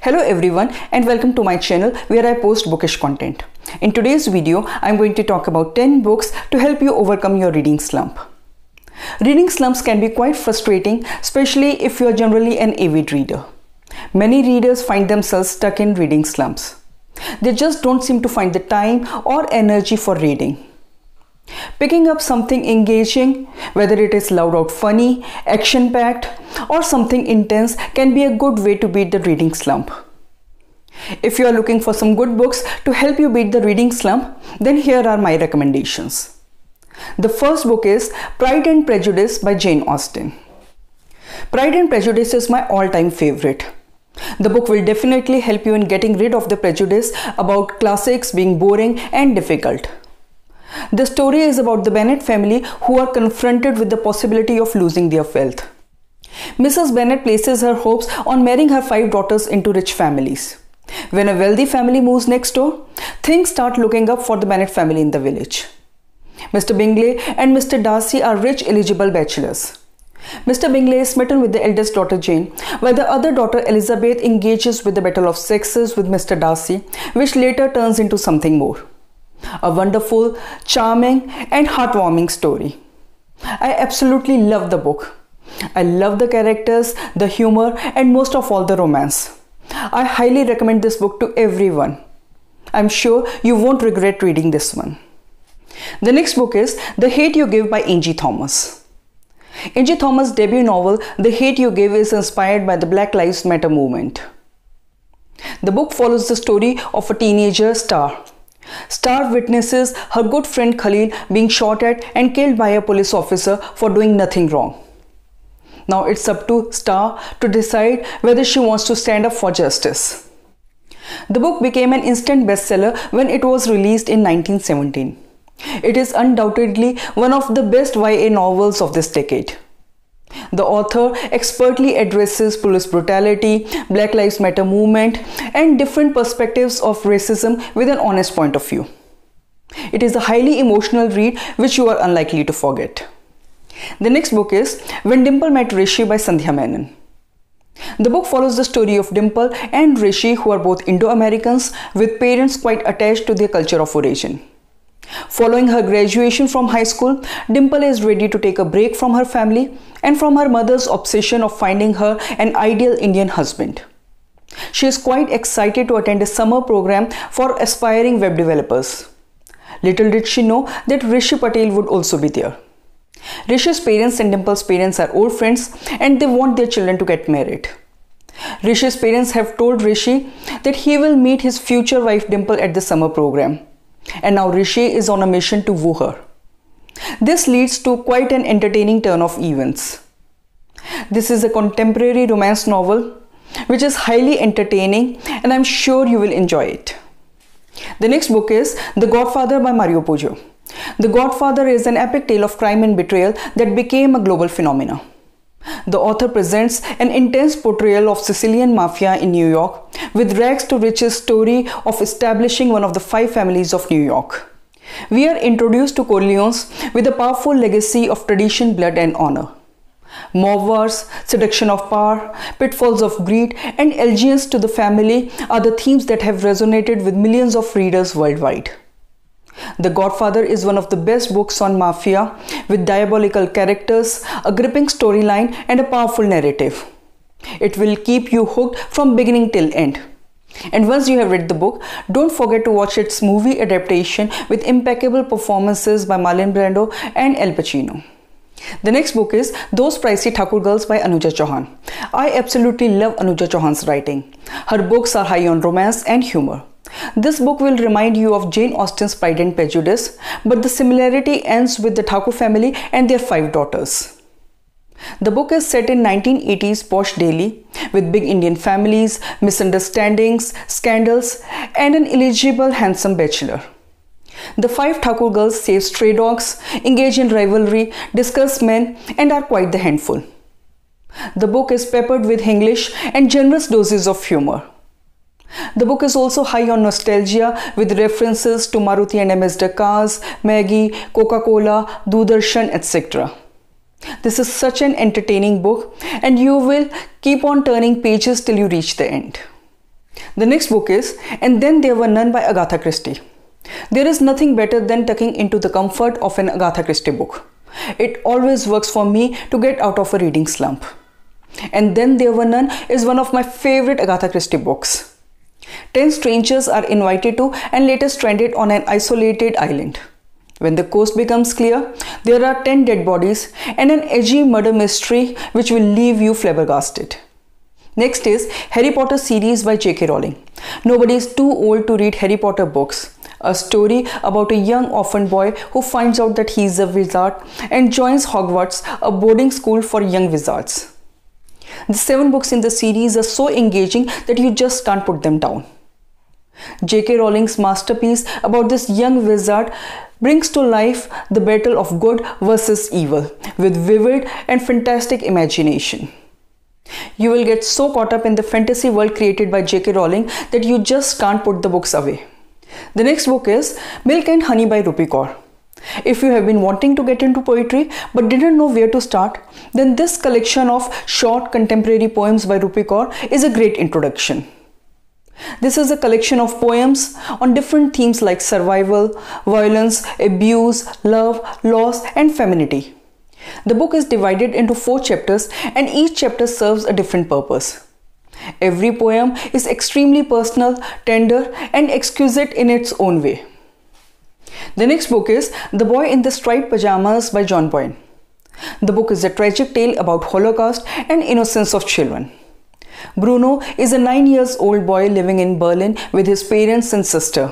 Hello everyone and welcome to my channel where I post bookish content. In today's video, I'm going to talk about 10 books to help you overcome your reading slump. Reading slumps can be quite frustrating, especially if you are generally an avid reader. Many readers find themselves stuck in reading slumps. They just don't seem to find the time or energy for reading. Picking up something engaging, whether it is loud or funny, action packed, or something intense, can be a good way to beat the reading slump. If you are looking for some good books to help you beat the reading slump, then here are my recommendations. The first book is Pride and Prejudice by Jane Austen. Pride and Prejudice is my all time favorite. The book will definitely help you in getting rid of the prejudice about classics being boring and difficult. The story is about the Bennett family who are confronted with the possibility of losing their wealth. Mrs. Bennett places her hopes on marrying her five daughters into rich families. When a wealthy family moves next door, things start looking up for the Bennett family in the village. Mr. Bingley and Mr. Darcy are rich, eligible bachelors. Mr. Bingley is smitten with the eldest daughter Jane, while the other daughter Elizabeth engages with the battle of sexes with Mr. Darcy, which later turns into something more. A wonderful, charming, and heartwarming story. I absolutely love the book. I love the characters, the humor, and most of all the romance. I highly recommend this book to everyone. I'm sure you won't regret reading this one. The next book is The Hate You Give by Angie Thomas. Angie Thomas' debut novel, The Hate You Give, is inspired by the Black Lives Matter movement. The book follows the story of a teenager, Star, Star witnesses her good friend Khalil being shot at and killed by a police officer for doing nothing wrong. Now it's up to Star to decide whether she wants to stand up for justice. The book became an instant bestseller when it was released in 1917. It is undoubtedly one of the best YA novels of this decade. The author expertly addresses police brutality, Black Lives Matter movement, and different perspectives of racism with an honest point of view. It is a highly emotional read which you are unlikely to forget. The next book is When Dimple Met Rishi by Sandhya Menon. The book follows the story of Dimple and Rishi, who are both Indo Americans with parents quite attached to their culture of origin. Following her graduation from high school, Dimple is ready to take a break from her family and from her mother's obsession of finding her an ideal Indian husband. She is quite excited to attend a summer program for aspiring web developers. Little did she know that Rishi Patel would also be there. Rishi's parents and Dimple's parents are old friends and they want their children to get married. Rishi's parents have told Rishi that he will meet his future wife Dimple at the summer program and now Rishi is on a mission to woo her. This leads to quite an entertaining turn of events. This is a contemporary romance novel which is highly entertaining and I'm sure you will enjoy it. The next book is The Godfather by Mario Puzo. The Godfather is an epic tale of crime and betrayal that became a global phenomenon. The author presents an intense portrayal of Sicilian mafia in New York, with rags to riches story of establishing one of the five families of New York. We are introduced to Corleones with a powerful legacy of tradition, blood, and honor. Mob wars, seduction of power, pitfalls of greed, and allegiance to the family are the themes that have resonated with millions of readers worldwide. The Godfather is one of the best books on mafia, with diabolical characters, a gripping storyline, and a powerful narrative. It will keep you hooked from beginning till end. And once you have read the book, don't forget to watch its movie adaptation with impeccable performances by Marlon Brando and Al Pacino. The next book is Those Pricey Thakur Girls by Anuja Chauhan. I absolutely love Anuja Chauhan's writing. Her books are high on romance and humor. This book will remind you of Jane Austen's Pride and Prejudice, but the similarity ends with the Thakur family and their five daughters. The book is set in 1980s posh Delhi with big Indian families, misunderstandings, scandals, and an eligible handsome bachelor. The five Thakur girls save stray dogs, engage in rivalry, discuss men, and are quite the handful. The book is peppered with English and generous doses of humor. The book is also high on nostalgia with references to Maruti and MS cars, Maggie, Coca-Cola, Dudarshan, etc. This is such an entertaining book and you will keep on turning pages till you reach the end. The next book is And Then There Were None by Agatha Christie. There is nothing better than tucking into the comfort of an Agatha Christie book. It always works for me to get out of a reading slump. And Then There Were None is one of my favorite Agatha Christie books. Ten strangers are invited to and later stranded on an isolated island. When the coast becomes clear, there are 10 dead bodies and an edgy murder mystery which will leave you flabbergasted. Next is Harry Potter series by J.K. Rowling. Nobody is too old to read Harry Potter books. A story about a young orphan boy who finds out that he is a wizard and joins Hogwarts, a boarding school for young wizards. The seven books in the series are so engaging that you just can't put them down. J.K. Rowling's masterpiece about this young wizard brings to life the battle of good versus evil with vivid and fantastic imagination. You will get so caught up in the fantasy world created by J.K. Rowling that you just can't put the books away. The next book is Milk and Honey by Rupi Kaur. If you have been wanting to get into poetry but didn't know where to start, then this collection of short contemporary poems by Rupi Kaur is a great introduction. This is a collection of poems on different themes like survival, violence, abuse, love, loss, and femininity. The book is divided into four chapters, and each chapter serves a different purpose. Every poem is extremely personal, tender, and exquisite in its own way. The next book is The Boy in the Striped Pajamas by John Boyne. The book is a tragic tale about Holocaust and innocence of children. Bruno is a 9 years old boy living in Berlin with his parents and sister.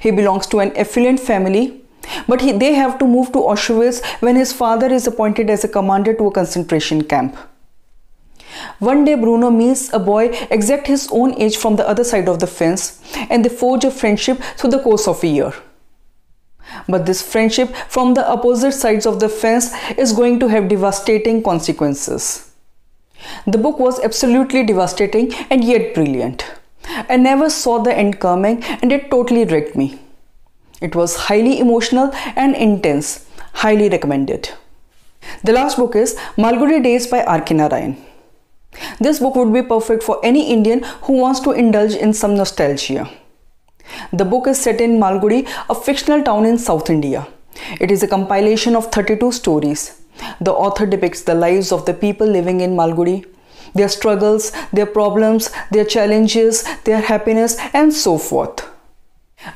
He belongs to an affluent family, but he, they have to move to Auschwitz when his father is appointed as a commander to a concentration camp. One day, Bruno meets a boy exact his own age from the other side of the fence, and they forge a friendship through the course of a year. But this friendship from the opposite sides of the fence is going to have devastating consequences. The book was absolutely devastating and yet brilliant. I never saw the end coming and it totally wrecked me. It was highly emotional and intense. Highly recommended. The last book is Malgudi Days by Arkinarayan. This book would be perfect for any Indian who wants to indulge in some nostalgia. The book is set in Malgudi, a fictional town in South India. It is a compilation of 32 stories. The author depicts the lives of the people living in Malgudi, their struggles, their problems, their challenges, their happiness, and so forth.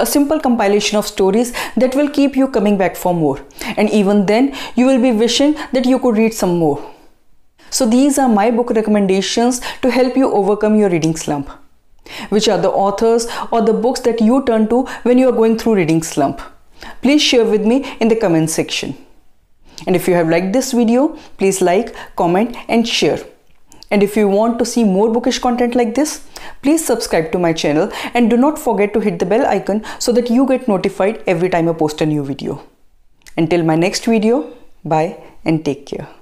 A simple compilation of stories that will keep you coming back for more, and even then, you will be wishing that you could read some more. So, these are my book recommendations to help you overcome your reading slump. Which are the authors or the books that you turn to when you are going through reading slump? Please share with me in the comment section. And if you have liked this video, please like, comment and share. And if you want to see more bookish content like this, please subscribe to my channel and do not forget to hit the bell icon so that you get notified every time I post a new video. Until my next video, bye and take care.